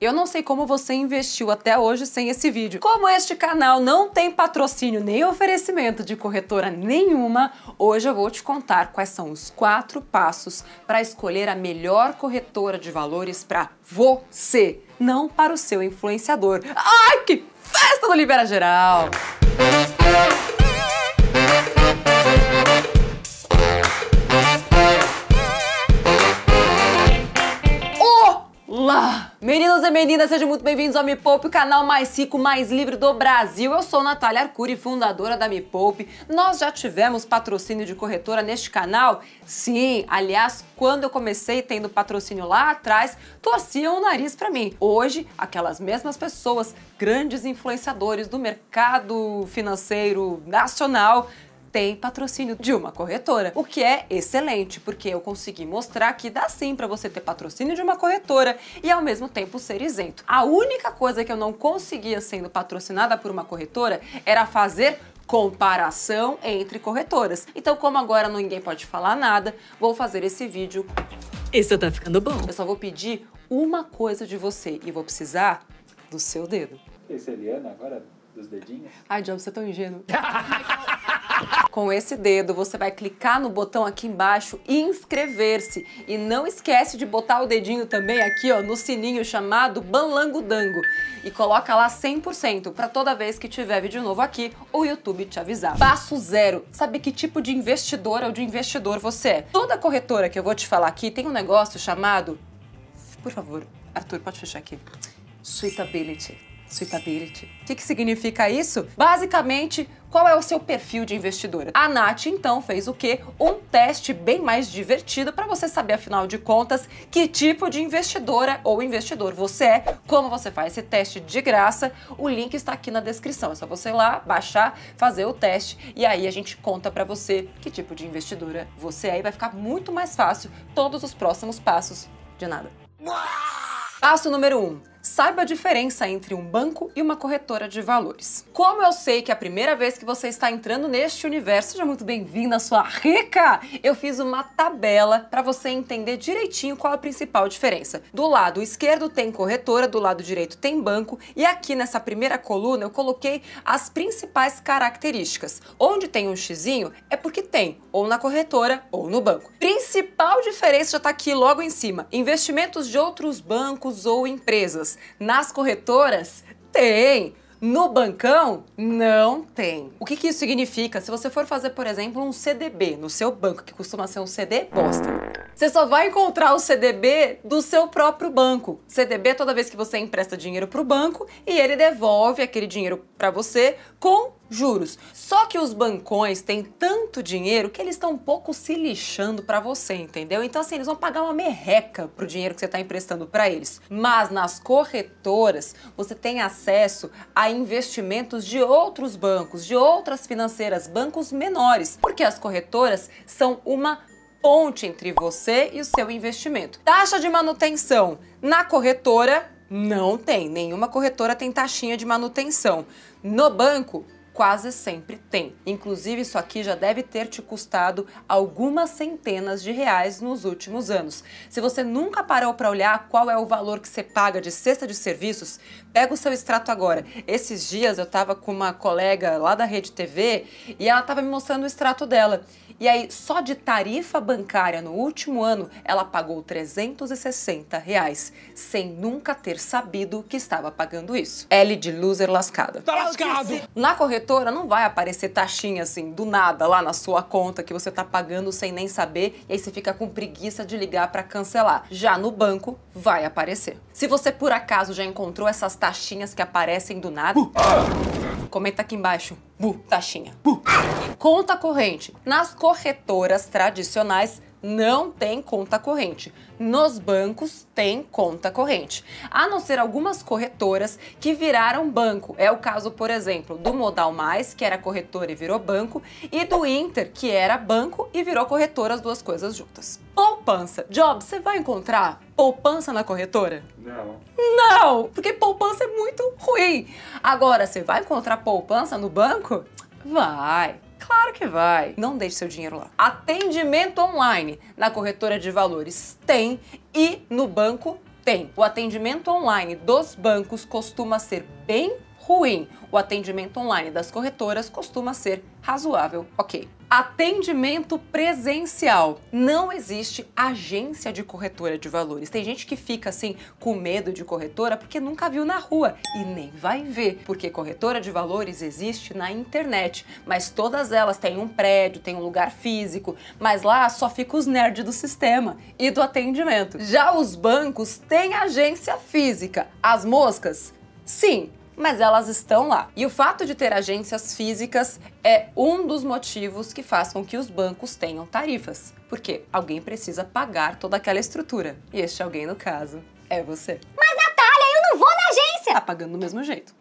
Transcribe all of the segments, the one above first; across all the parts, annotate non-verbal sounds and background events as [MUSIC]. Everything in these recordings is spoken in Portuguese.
Eu não sei como você investiu até hoje sem esse vídeo. Como este canal não tem patrocínio nem oferecimento de corretora nenhuma, hoje eu vou te contar quais são os quatro passos para escolher a melhor corretora de valores para você, não para o seu influenciador. Ai, que festa do Libera Geral! Meninos e meninas, sejam muito bem-vindos ao Me Poupe, o canal mais rico, mais livre do Brasil. Eu sou Natália Arcuri, fundadora da Me Poupe. Nós já tivemos patrocínio de corretora neste canal? Sim, aliás, quando eu comecei tendo patrocínio lá atrás, torciam o nariz para mim. Hoje, aquelas mesmas pessoas, grandes influenciadores do mercado financeiro nacional, tem patrocínio de uma corretora, o que é excelente, porque eu consegui mostrar que dá sim para você ter patrocínio de uma corretora e ao mesmo tempo ser isento. A única coisa que eu não conseguia sendo patrocinada por uma corretora era fazer comparação entre corretoras. Então, como agora ninguém pode falar nada, vou fazer esse vídeo. Isso tá ficando bom. Eu só vou pedir uma coisa de você e vou precisar do seu dedo. Esse é Eliana agora dos dedinhos? Ai, Job, você é tão ingênuo. [LAUGHS] Com esse dedo, você vai clicar no botão aqui embaixo e inscrever-se. E não esquece de botar o dedinho também aqui, ó, no sininho chamado dango E coloca lá 100% para toda vez que tiver vídeo novo aqui, o YouTube te avisar. Passo zero. Sabe que tipo de investidora ou de investidor você é? Toda corretora que eu vou te falar aqui tem um negócio chamado... Por favor, Arthur, pode fechar aqui. Suitability suitability. O que, que significa isso? Basicamente, qual é o seu perfil de investidora. A Nath então fez o quê? Um teste bem mais divertido para você saber, afinal de contas, que tipo de investidora ou investidor você é, como você faz esse teste de graça. O link está aqui na descrição. É só você ir lá, baixar, fazer o teste e aí a gente conta para você que tipo de investidora você é e vai ficar muito mais fácil todos os próximos passos de nada. Passo número 1. Um, saiba a diferença entre um banco e uma corretora de valores. Como eu sei que é a primeira vez que você está entrando neste universo, seja muito bem-vinda, sua rica! Eu fiz uma tabela para você entender direitinho qual a principal diferença. Do lado esquerdo tem corretora, do lado direito tem banco, e aqui nessa primeira coluna eu coloquei as principais características. Onde tem um xizinho é porque tem, ou na corretora ou no banco. Principal diferença já está aqui logo em cima: investimentos de outros bancos ou empresas nas corretoras? Tem! No bancão, não tem. O que, que isso significa? Se você for fazer, por exemplo, um CDB no seu banco, que costuma ser um CD bosta, você só vai encontrar o CDB do seu próprio banco. CDB é toda vez que você empresta dinheiro para o banco e ele devolve aquele dinheiro para você com juros. Só que os bancões têm tanto dinheiro que eles estão um pouco se lixando para você, entendeu? Então assim, eles vão pagar uma merreca pro dinheiro que você está emprestando para eles. Mas nas corretoras, você tem acesso a investimentos de outros bancos, de outras financeiras, bancos menores, porque as corretoras são uma ponte entre você e o seu investimento. Taxa de manutenção na corretora não tem, nenhuma corretora tem taxinha de manutenção. No banco quase sempre tem. Inclusive, isso aqui já deve ter te custado algumas centenas de reais nos últimos anos. Se você nunca parou para olhar qual é o valor que você paga de cesta de serviços, pega o seu extrato agora. Esses dias eu estava com uma colega lá da Rede TV e ela estava me mostrando o extrato dela. E aí, só de tarifa bancária no último ano, ela pagou 360 reais, sem nunca ter sabido que estava pagando isso. L de loser lascada. Tá lascado! Na corretora corretora, não vai aparecer taxinha assim, do nada, lá na sua conta que você tá pagando sem nem saber, e aí você fica com preguiça de ligar para cancelar. Já no banco, vai aparecer. Se você por acaso já encontrou essas taxinhas que aparecem do nada, uh, ah. comenta aqui embaixo. Bu, taxinha. Bu. Conta corrente. Nas corretoras tradicionais, não tem conta corrente. Nos bancos tem conta corrente. A não ser algumas corretoras que viraram banco. É o caso, por exemplo, do Modal Mais, que era corretora e virou banco, e do Inter, que era banco e virou corretora, as duas coisas juntas. Poupança. Job, você vai encontrar poupança na corretora? Não. Não, porque poupança é muito ruim. Agora, você vai encontrar poupança no banco? Vai. Claro que vai. Não deixe seu dinheiro lá. Atendimento online na corretora de valores tem e no banco tem. O atendimento online dos bancos costuma ser bem ruim. O atendimento online das corretoras costuma ser razoável, ok. Atendimento presencial. Não existe agência de corretora de valores. Tem gente que fica assim com medo de corretora porque nunca viu na rua e nem vai ver, porque corretora de valores existe na internet, mas todas elas têm um prédio, têm um lugar físico, mas lá só fica os nerds do sistema e do atendimento. Já os bancos têm agência física. As moscas? Sim, mas elas estão lá. E o fato de ter agências físicas é um dos motivos que faz com que os bancos tenham tarifas, porque alguém precisa pagar toda aquela estrutura. E este alguém, no caso, é você. Mas Natália, eu não vou na agência! Tá pagando do mesmo jeito.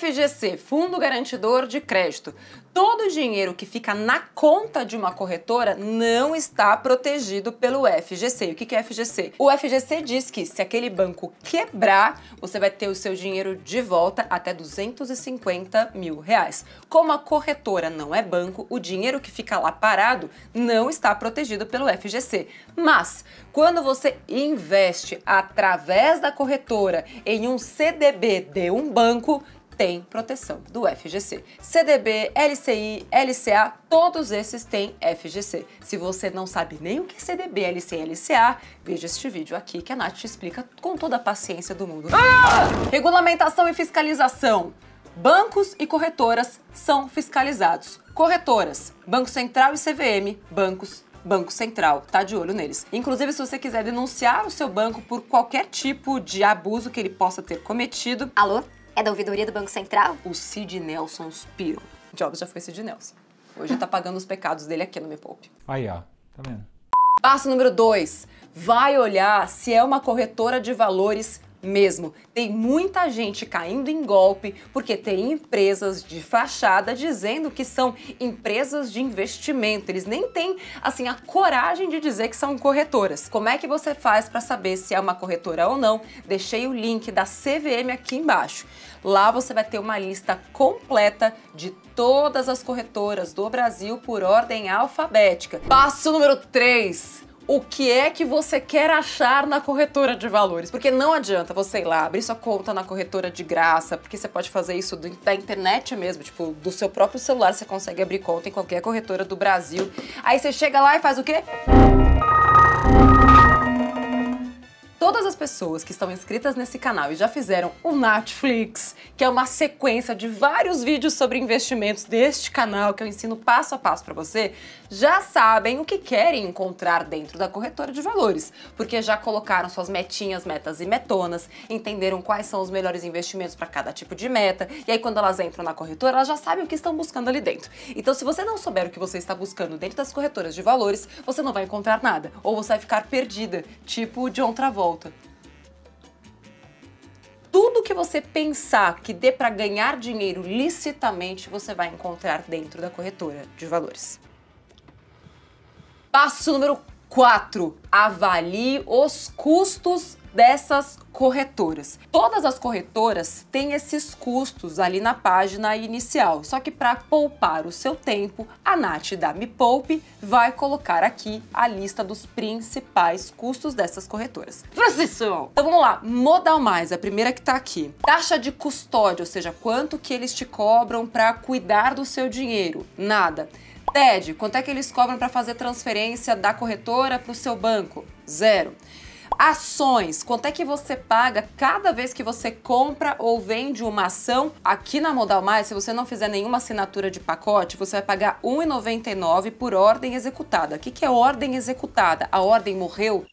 FGC, Fundo Garantidor de Crédito todo o dinheiro que fica na conta de uma corretora não está protegido pelo FGC. O que é FGC? O FGC diz que se aquele banco quebrar, você vai ter o seu dinheiro de volta até 250 mil reais. Como a corretora não é banco, o dinheiro que fica lá parado não está protegido pelo FGC. Mas quando você investe através da corretora em um CDB de um banco, tem proteção do FGC. CDB, LCI, LCA, todos esses têm FGC. Se você não sabe nem o que é CDB, LCI, LCA, veja este vídeo aqui que a Nath te explica com toda a paciência do mundo. Ah! Regulamentação e fiscalização. Bancos e corretoras são fiscalizados. Corretoras, Banco Central e CVM, bancos Banco Central, tá de olho neles. Inclusive, se você quiser denunciar o seu banco por qualquer tipo de abuso que ele possa ter cometido, alô, é da ouvidoria do Banco Central? O Sid Nelson Spiro. Jobs já foi Sid Nelson. Hoje tá pagando os pecados dele aqui no Me Poupe. Aí, ó. Tá vendo? Passo número 2. Vai olhar se é uma corretora de valores mesmo. Tem muita gente caindo em golpe porque tem empresas de fachada dizendo que são empresas de investimento. Eles nem têm assim a coragem de dizer que são corretoras. Como é que você faz para saber se é uma corretora ou não? Deixei o link da CVM aqui embaixo. Lá você vai ter uma lista completa de todas as corretoras do Brasil por ordem alfabética. Passo número 3 o que é que você quer achar na corretora de valores. Porque não adianta você ir lá abrir sua conta na corretora de graça, porque você pode fazer isso do, da internet mesmo, tipo, do seu próprio celular você consegue abrir conta em qualquer corretora do Brasil. Aí você chega lá e faz o quê? Todas as pessoas que estão inscritas nesse canal e já fizeram o Netflix, que é uma sequência de vários vídeos sobre investimentos deste canal que eu ensino passo a passo para você, já sabem o que querem encontrar dentro da corretora de valores, porque já colocaram suas metinhas, metas e metonas, entenderam quais são os melhores investimentos para cada tipo de meta, e aí quando elas entram na corretora, elas já sabem o que estão buscando ali dentro. Então, se você não souber o que você está buscando dentro das corretoras de valores, você não vai encontrar nada, ou você vai ficar perdida, tipo John Travolta tudo que você pensar que dê para ganhar dinheiro licitamente, você vai encontrar dentro da corretora de valores. Passo número 4: avalie os custos dessas corretoras. Todas as corretoras têm esses custos ali na página inicial, só que para poupar o seu tempo, a Nath da Me Poupe vai colocar aqui a lista dos principais custos dessas corretoras. Francisco! Então vamos lá, Modal Mais, a primeira que está aqui. Taxa de custódia, ou seja, quanto que eles te cobram para cuidar do seu dinheiro? Nada. TED, quanto é que eles cobram para fazer transferência da corretora para o seu banco? Zero. Ações, quanto é que você paga cada vez que você compra ou vende uma ação? Aqui na Modal Mais, se você não fizer nenhuma assinatura de pacote, você vai pagar R$ 1,99 por ordem executada. O que, que é ordem executada? A ordem morreu?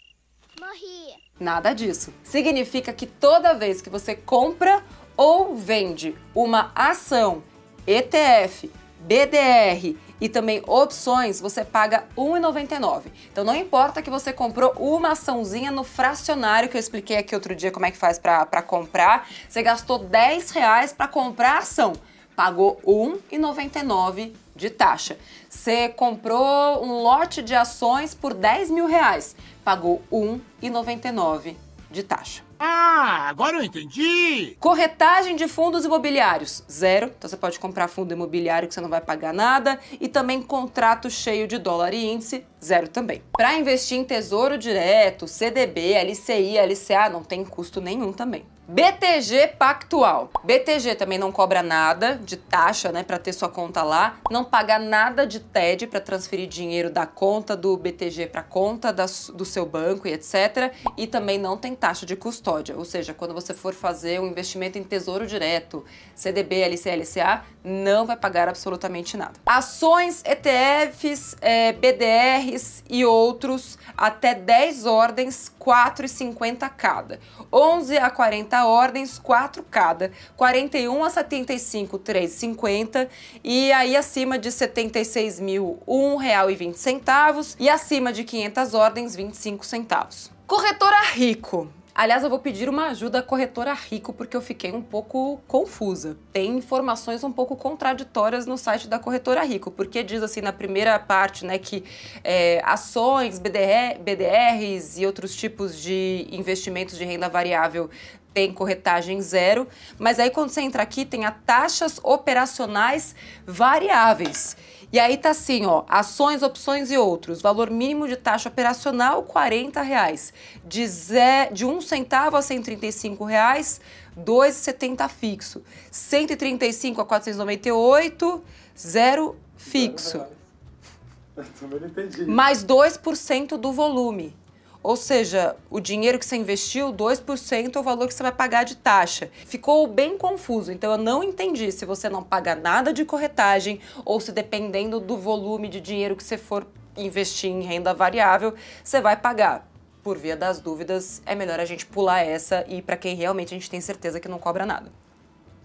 Morri. Nada disso. Significa que toda vez que você compra ou vende uma ação, ETF, BDR e também opções, você paga R$ 1,99. Então não importa que você comprou uma açãozinha no fracionário, que eu expliquei aqui outro dia como é que faz para comprar, você gastou R$ 10 para comprar a ação, pagou R$ 1,99 de taxa. Você comprou um lote de ações por 10 mil reais, pagou R$ 1,99 de taxa. Ah, agora eu entendi! Corretagem de fundos imobiliários, zero. Então você pode comprar fundo imobiliário que você não vai pagar nada. E também contrato cheio de dólar e índice, zero também. Para investir em tesouro direto, CDB, LCI, LCA, não tem custo nenhum também. BTG Pactual. BTG também não cobra nada de taxa, né, para ter sua conta lá, não paga nada de TED para transferir dinheiro da conta do BTG para conta da, do seu banco e etc, e também não tem taxa de custódia, ou seja, quando você for fazer um investimento em Tesouro Direto, CDB, LCLCA, não vai pagar absolutamente nada. Ações, ETFs, é, BDRs e outros até 10 ordens, 4,50 cada. 11 a 40 ordens, 4 cada. 41 a 75, 3,50. E aí acima de 76 mil, R$ 1,20. E acima de 500 ordens, 25 centavos. Corretora Rico. Aliás, eu vou pedir uma ajuda à corretora Rico porque eu fiquei um pouco confusa. Tem informações um pouco contraditórias no site da corretora Rico, porque diz assim na primeira parte, né, que é, ações, BDR, BDRs e outros tipos de investimentos de renda variável tem corretagem zero, mas aí quando você entra aqui tem a taxas operacionais variáveis. E aí tá assim, ó, ações, opções e outros. Valor mínimo de taxa operacional, 40 reais. De, zé, de 1 um centavo a 135 reais, 2,70 fixo. 135 a 498, zero fixo. Eu também não entendi. Mais 2% do volume. Ou seja, o dinheiro que você investiu, 2% é o valor que você vai pagar de taxa. Ficou bem confuso, então eu não entendi se você não paga nada de corretagem ou se dependendo do volume de dinheiro que você for investir em renda variável, você vai pagar por via das dúvidas, é melhor a gente pular essa e para quem realmente a gente tem certeza que não cobra nada.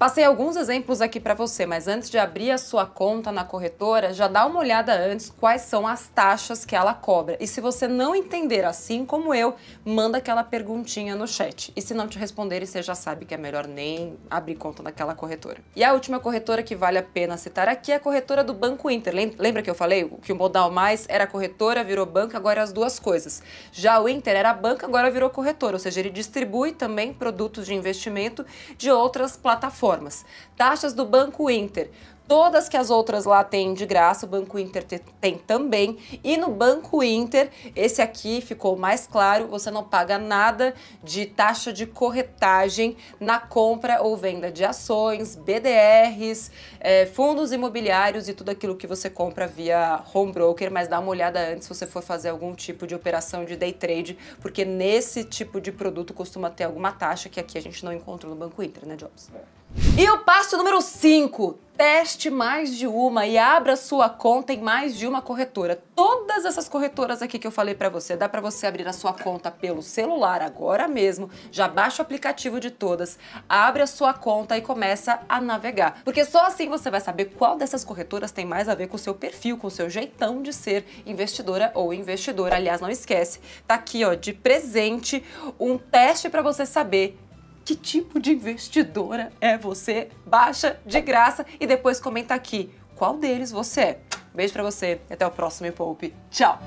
Passei alguns exemplos aqui para você, mas antes de abrir a sua conta na corretora, já dá uma olhada antes quais são as taxas que ela cobra. E se você não entender assim como eu, manda aquela perguntinha no chat. E se não te responderem, você já sabe que é melhor nem abrir conta naquela corretora. E a última corretora que vale a pena citar aqui é a corretora do Banco Inter. Lembra que eu falei que o modal mais era corretora, virou banco, agora é as duas coisas. Já o Inter era banco, agora virou corretora, ou seja, ele distribui também produtos de investimento de outras plataformas plataformas. Taxas do Banco Inter. Todas que as outras lá têm de graça, o Banco Inter tem também. E no Banco Inter, esse aqui ficou mais claro: você não paga nada de taxa de corretagem na compra ou venda de ações, BDRs, é, fundos imobiliários e tudo aquilo que você compra via home broker. Mas dá uma olhada antes se você for fazer algum tipo de operação de day trade, porque nesse tipo de produto costuma ter alguma taxa que aqui a gente não encontrou no Banco Inter, né, Jobs? É. E o passo número 5. Teste mais de uma e abra sua conta em mais de uma corretora. Todas essas corretoras aqui que eu falei para você, dá para você abrir a sua conta pelo celular agora mesmo. Já baixa o aplicativo de todas, abre a sua conta e começa a navegar. Porque só assim você vai saber qual dessas corretoras tem mais a ver com o seu perfil, com o seu jeitão de ser investidora ou investidor. Aliás, não esquece, tá aqui, ó, de presente um teste para você saber que tipo de investidora é você? Baixa de graça e depois comenta aqui qual deles você é. Beijo para você e até o próximo Me Poupe. Tchau!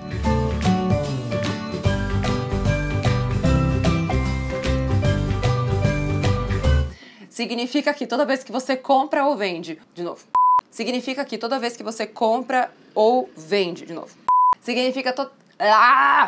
Significa que toda vez que você compra ou vende, de novo. Significa que toda vez que você compra ou vende, de novo. Significa to... Ah!